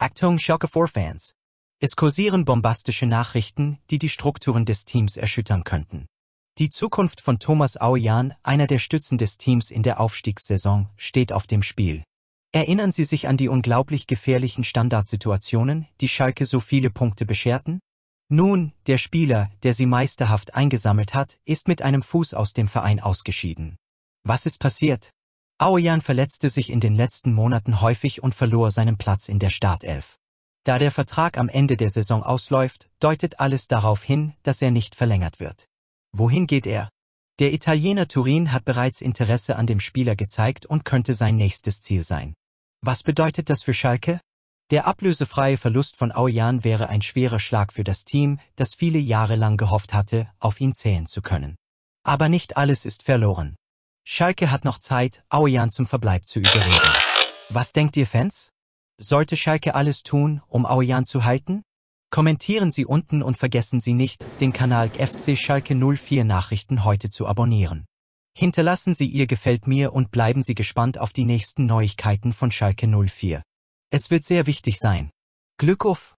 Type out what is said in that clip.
Achtung schalke 4 fans Es kursieren bombastische Nachrichten, die die Strukturen des Teams erschüttern könnten. Die Zukunft von Thomas Aujan, einer der Stützen des Teams in der Aufstiegssaison, steht auf dem Spiel. Erinnern Sie sich an die unglaublich gefährlichen Standardsituationen, die Schalke so viele Punkte bescherten? Nun, der Spieler, der sie meisterhaft eingesammelt hat, ist mit einem Fuß aus dem Verein ausgeschieden. Was ist passiert? Aoyan verletzte sich in den letzten Monaten häufig und verlor seinen Platz in der Startelf. Da der Vertrag am Ende der Saison ausläuft, deutet alles darauf hin, dass er nicht verlängert wird. Wohin geht er? Der Italiener Turin hat bereits Interesse an dem Spieler gezeigt und könnte sein nächstes Ziel sein. Was bedeutet das für Schalke? Der ablösefreie Verlust von Aoyan wäre ein schwerer Schlag für das Team, das viele Jahre lang gehofft hatte, auf ihn zählen zu können. Aber nicht alles ist verloren. Schalke hat noch Zeit, Aujan zum Verbleib zu überreden. Was denkt ihr Fans? Sollte Schalke alles tun, um Aujan zu halten? Kommentieren Sie unten und vergessen Sie nicht, den Kanal FC Schalke 04 Nachrichten heute zu abonnieren. Hinterlassen Sie Ihr Gefällt mir und bleiben Sie gespannt auf die nächsten Neuigkeiten von Schalke 04. Es wird sehr wichtig sein. Glück auf!